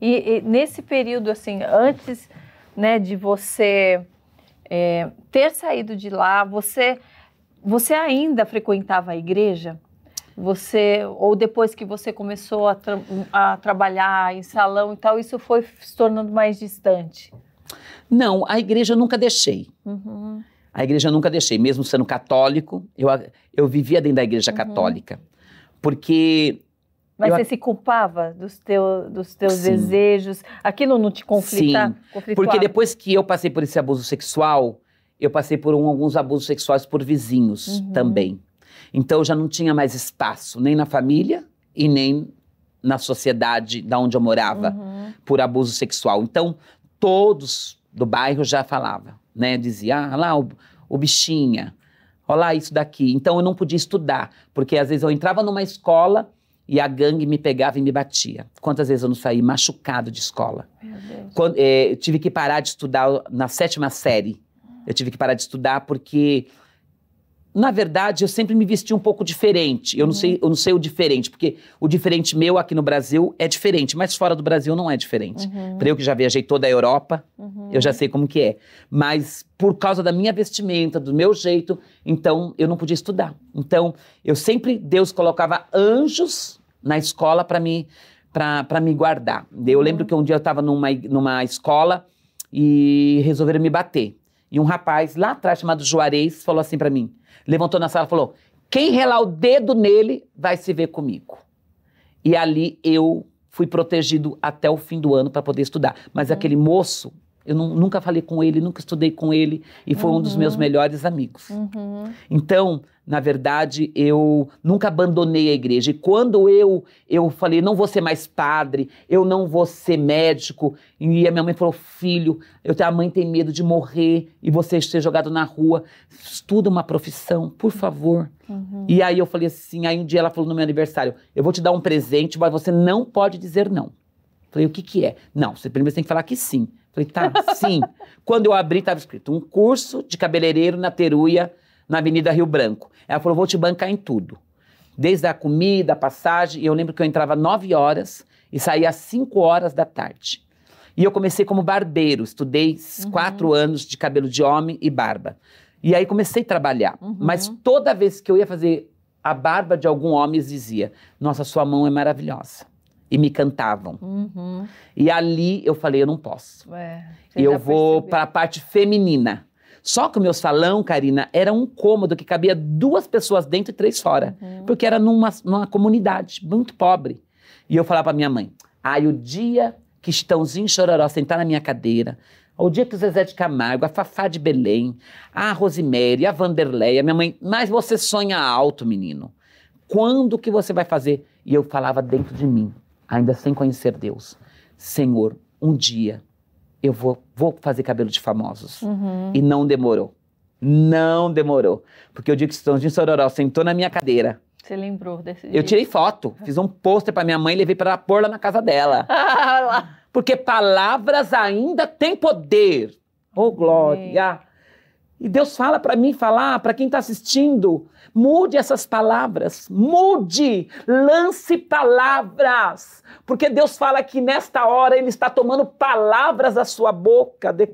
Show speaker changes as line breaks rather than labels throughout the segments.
E, e nesse período, assim, antes né, de você é, ter saído de lá, você, você ainda frequentava a igreja? Você, ou depois que você começou a, tra a trabalhar em salão e tal, isso foi se tornando mais distante? Não, a igreja nunca deixei. Uhum.
A igreja nunca deixei, mesmo sendo católico, eu, eu vivia dentro da igreja uhum. católica. Porque
mas eu... você se culpava dos, teu, dos teus Sim. desejos? Aquilo não te conflita? Sim, porque
depois que eu passei por esse abuso sexual, eu passei por um, alguns abusos sexuais por vizinhos uhum. também. Então eu já não tinha mais espaço, nem na família e nem na sociedade da onde eu morava, uhum. por abuso sexual. Então todos do bairro já falavam, né? Dizia, ah, lá o, o bichinha, olha lá isso daqui. Então eu não podia estudar, porque às vezes eu entrava numa escola e a gangue me pegava e me batia. Quantas vezes eu não saí machucado de escola? Quando, é, eh, eu tive que parar de estudar na sétima série. Eu tive que parar de estudar porque na verdade, eu sempre me vesti um pouco diferente. Eu não, uhum. sei, eu não sei o diferente, porque o diferente meu aqui no Brasil é diferente, mas fora do Brasil não é diferente. Uhum. Para eu que já viajei toda a Europa, uhum. eu já sei como que é. Mas por causa da minha vestimenta, do meu jeito, então eu não podia estudar. Então, eu sempre Deus colocava anjos na escola para me para me guardar. Eu lembro uhum. que um dia eu estava numa, numa escola e resolveram me bater. E um rapaz lá atrás, chamado Juarez, falou assim para mim: levantou na sala e falou: quem relar o dedo nele vai se ver comigo. E ali eu fui protegido até o fim do ano para poder estudar. Mas uhum. aquele moço eu não, nunca falei com ele, nunca estudei com ele e foi uhum. um dos meus uhum. melhores amigos. Uhum. Então, na verdade, eu nunca abandonei a igreja. E quando eu eu falei, não vou ser mais padre, eu não vou ser médico, e a minha mãe falou, filho, eu a mãe tem medo de morrer e você ser jogado na rua, estuda uma profissão, por favor. Uhum. E aí eu falei assim, aí um dia ela falou no meu aniversário, eu vou te dar um presente, mas você não pode dizer não. Falei, o que que é? Não, você primeiro tem que falar que sim. Falei, tá, sim. Quando eu abri, estava escrito um curso de cabeleireiro na Teruia, na Avenida Rio Branco. Ela falou, vou te bancar em tudo. Desde a comida, a passagem. E eu lembro que eu entrava nove horas e saía às 5 horas da tarde. E eu comecei como barbeiro, estudei uhum. quatro anos de cabelo de homem e barba. E aí comecei a trabalhar. Uhum. Mas toda vez que eu ia fazer a barba de algum homem, eles diziam: Nossa, sua mão é maravilhosa e me cantavam. Uhum. E ali eu falei, eu não posso. É, eu vou para a parte feminina. Só que o meu salão, Karina, era um cômodo que cabia duas pessoas dentro e três fora. Uhum. Porque era numa, numa comunidade muito pobre. E eu falava para minha mãe, ah, o dia que Estãozinho Chororó sentar na minha cadeira, o dia que o Zezé de Camargo, a Fafá de Belém, a Rosemary, a Vanderleia, minha mãe, mas você sonha alto, menino. Quando que você vai fazer? E eu falava dentro de mim, ainda sem conhecer Deus, Senhor, um dia eu vou, vou fazer cabelo de famosos.
Uhum. E não
demorou. Não demorou. Porque o dia que Estãozinho Sororó sentou na minha cadeira.
Você lembrou desse dia? Eu tirei
foto, fiz um pôster para minha mãe e levei para ela pôr lá na casa dela. Porque palavras ainda têm poder. Oh, glória! Amém. E Deus fala para mim falar, para quem está assistindo, mude essas palavras, mude, lance palavras, porque Deus fala que nesta hora Ele está tomando palavras da sua boca, de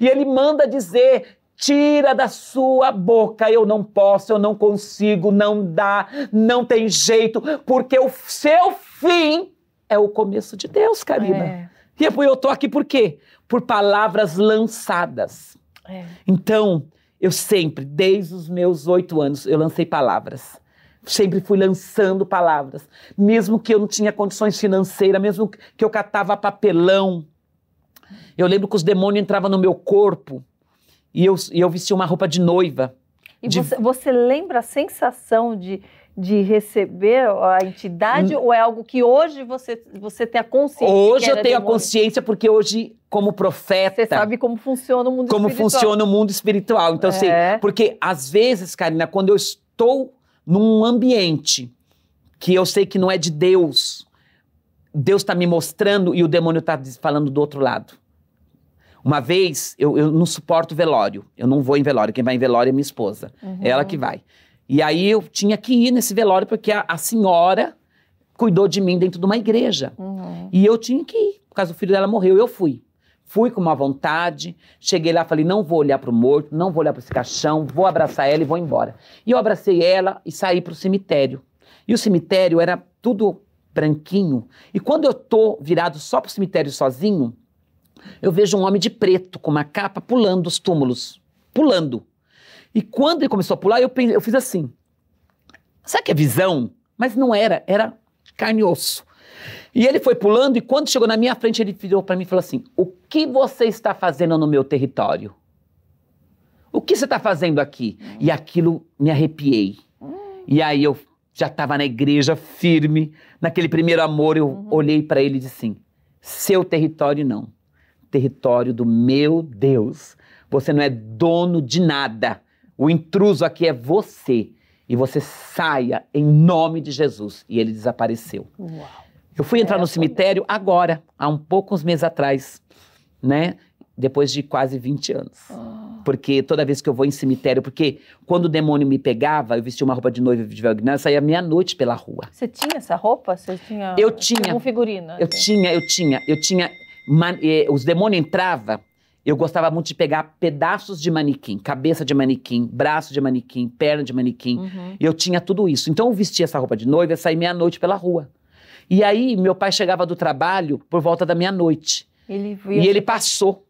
e Ele manda dizer, tira da sua boca, eu não posso, eu não consigo, não dá, não tem jeito, porque o seu fim é o começo de Deus, Karina. É. E eu estou aqui por quê? Por palavras lançadas. É. Então, eu sempre, desde os meus oito anos, eu lancei palavras. Sempre fui lançando palavras. Mesmo que eu não tinha condições financeiras, mesmo que eu catava papelão. Eu lembro que os demônios entravam no meu corpo e eu, e eu vestia uma roupa de noiva.
E de... Você, você lembra a sensação de de receber a entidade hum. ou é algo que hoje você, você tem a consciência? Hoje eu é tenho a consciência porque hoje, como profeta... Você sabe como funciona o mundo como espiritual. Como funciona o
mundo espiritual. Então, assim, é. porque às vezes, Karina, quando eu estou num ambiente que eu sei que não é de Deus, Deus está me mostrando e o demônio está falando do outro lado. Uma vez, eu, eu não suporto velório. Eu não vou em velório. Quem vai em velório é minha esposa. Uhum. É ela que vai. E aí eu tinha que ir nesse velório porque a, a senhora cuidou de mim dentro de uma igreja. Uhum. E eu tinha que ir, por causa do filho dela morreu, eu fui. Fui com uma vontade, cheguei lá, falei: não vou olhar para o morto, não vou olhar para esse caixão, vou abraçar ela e vou embora. E eu abracei ela e saí para o cemitério. E o cemitério era tudo branquinho. E quando eu tô virado só para o cemitério sozinho, eu vejo um homem de preto com uma capa pulando os túmulos. Pulando. E quando ele começou a pular, eu, pensei, eu fiz assim. Sabe que é visão? Mas não era, era carne e osso. E ele foi pulando e quando chegou na minha frente, ele virou para mim e falou assim: "O que você está fazendo no meu território? O que você está fazendo aqui?" E aquilo me arrepiei. E aí eu já estava na igreja firme, naquele primeiro amor, eu uhum. olhei para ele e disse assim: "Seu território não. Território do meu Deus. Você não é dono de nada." O intruso aqui é você. E você saia em nome de Jesus. E ele desapareceu. Uau. Eu fui entrar é, no cemitério agora, há um poucos meses atrás, né? Depois de quase 20 anos. Oh. Porque toda vez que eu vou em cemitério, porque quando o demônio me pegava, eu vestia uma roupa de noiva de velguinã, saía meia-noite pela rua.
Você tinha essa roupa? Você tinha. Eu tinha. Um figurino. Assim. Eu
tinha, eu tinha. Eu tinha. Man... Eh, os demônios entravam eu gostava muito de pegar pedaços de manequim, cabeça de manequim, braço de manequim, perna de manequim. Uhum. eu tinha tudo isso. Então eu vestia essa roupa de noiva e saía meia-noite pela rua. E aí meu pai chegava do trabalho por volta da meia-noite.
Ele viu. E ele
passou.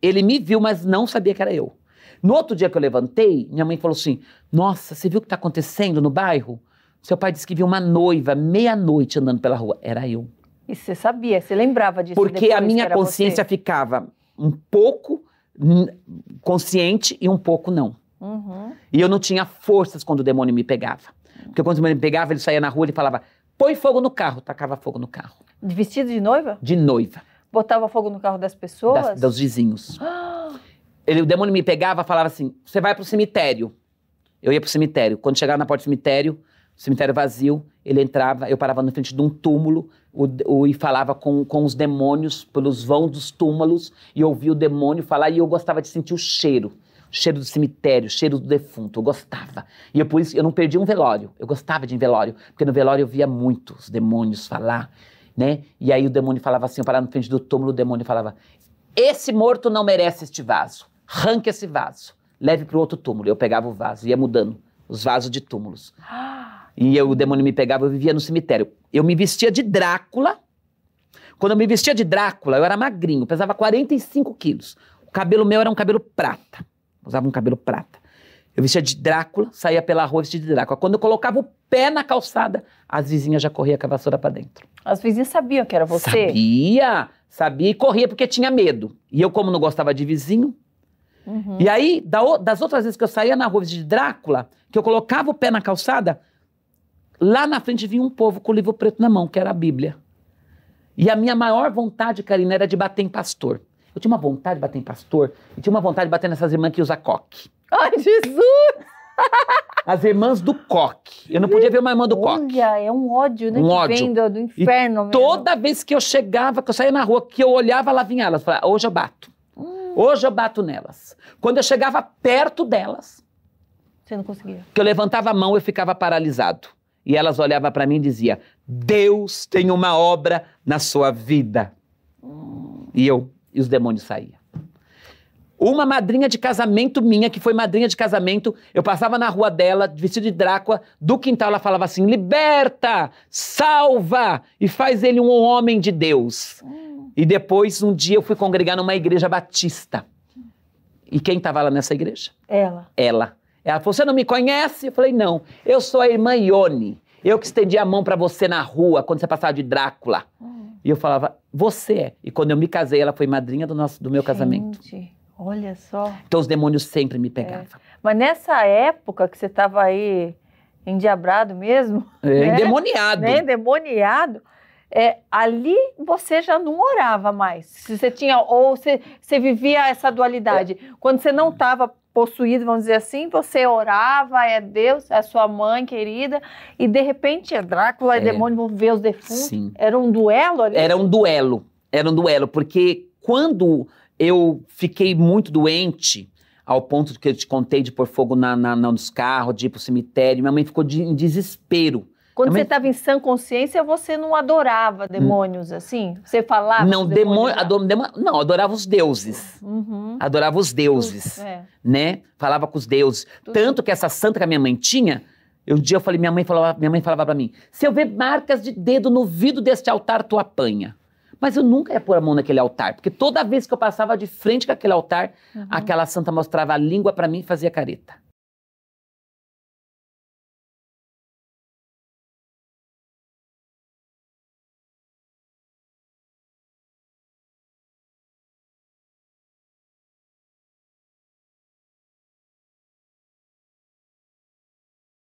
Ele me viu, mas não sabia que era eu. No outro dia que eu levantei, minha mãe falou assim: Nossa, você viu o que está acontecendo no bairro? Seu pai disse que viu uma noiva meia-noite andando pela rua. Era eu.
E você sabia, você lembrava disso. Porque a minha consciência você.
ficava um pouco consciente e um pouco não. Uhum. E eu não tinha forças quando o demônio me pegava. Porque quando o demônio me pegava, ele saía na rua e falava: põe fogo no carro, tacava fogo no carro.
de Vestido de noiva? De noiva. Botava fogo no carro das pessoas? Das, dos
vizinhos. Ele, o demônio me pegava falava assim: você vai pro cemitério. Eu ia pro cemitério. Quando chegava na porta do cemitério, cemitério vazio, ele entrava, eu parava na frente de um túmulo, o, o, e falava com, com os demônios pelos vãos dos túmulos e ouvia o demônio falar e eu gostava de sentir o cheiro. O cheiro do cemitério, o cheiro do defunto, eu gostava. E eu, por isso eu não perdi um velório, eu gostava de um velório, porque no velório eu via muito os demônios falar, né? E aí o demônio falava assim, eu parava no frente do túmulo, o demônio falava: "Esse morto não merece este vaso. Arranque esse vaso, leve para o outro túmulo". Eu pegava o vaso, ia mudando os vasos de túmulos. Ah! e eu, o demônio me pegava, eu vivia no cemitério. Eu me vestia de Drácula. Quando eu me vestia de Drácula, eu era magrinho, pesava 45 quilos. O cabelo meu era um cabelo prata. Usava um cabelo prata. Eu vestia de Drácula, saía pela rua vestida de Drácula. Quando eu colocava o pé na calçada, as vizinhas já corriam com a vassoura pra dentro.
As vizinhas sabiam que era você?
Sabia, sabia. E corria porque tinha medo. E eu, como não gostava de vizinho, Uhum. E aí, das outras vezes que eu saía na rua de Drácula, que eu colocava o pé na calçada, Lá na frente vinha um povo com o livro preto na mão, que era a Bíblia. E a minha maior vontade, Karina, era de bater em pastor. Eu tinha uma vontade de bater em pastor e tinha uma vontade de bater nessas irmãs que usam coque. Ai, Jesus! As irmãs do coque. Eu não podia ver uma irmã do Olha, coque.
Olha, é um ódio, né? Um ódio. Vem do, do inferno e Toda vez que eu
chegava, que eu saía na rua, que eu olhava, lá vinha elas. Falava, hoje eu bato. Hum. Hoje eu bato nelas. Quando eu chegava perto delas.
Você não conseguia.
Que eu levantava a mão, eu ficava paralisado. E elas olhavam para mim e diziam: Deus tem uma obra na sua vida. E eu, e os demônios saíam. Uma madrinha de casamento minha, que foi madrinha de casamento, eu passava na rua dela, vestido de Drácula, do quintal ela falava assim: liberta, salva e faz ele um homem de Deus. E depois, um dia, eu fui congregar numa igreja batista. E quem estava lá nessa igreja? Ela. Ela. Ela falou: Você não me conhece? Eu falei: Não, eu sou a irmã Ione. Eu que estendi a mão para você na rua quando você passava de Drácula. Hum. E eu falava: Você é. E quando eu me casei, ela foi madrinha do, nosso, do meu Gente, casamento.
Olha só.
Então os demônios sempre me pegavam. É.
Mas nessa época que você estava aí endiabrado mesmo. É, né? Endemoniado. Né? Endemoniado. É, ali você já não orava mais. Você tinha ou você, você vivia essa dualidade. É. Quando você não estava possuído, vamos dizer assim, você orava, é Deus, é sua mãe querida, e de repente é Drácula e é, é. demônio vão ver os defuntos. Sim. Era um duelo ali? Era
um duelo, era um duelo, porque quando eu fiquei muito doente, ao ponto que eu te contei de pôr fogo na, na, nos carros, de ir pro cemitério, minha mãe ficou de, em desespero
quando Também... você estava em sã consciência, você não adorava hum. demônios, assim? Você falava? Não, demônio,
ador, não adorava os deuses. Uhum. Adorava os deuses, é. né? Falava com os deuses. Tudo. Tanto que essa santa que a minha mãe tinha, eu, um dia eu falei, minha mãe falava, minha mãe falava para mim: se eu ver marcas de dedo no vidro deste altar, tu apanha. Mas eu nunca ia pôr a mão naquele altar, porque toda vez que eu passava de frente com aquele altar, uhum. aquela santa
mostrava a língua para mim e fazia careta.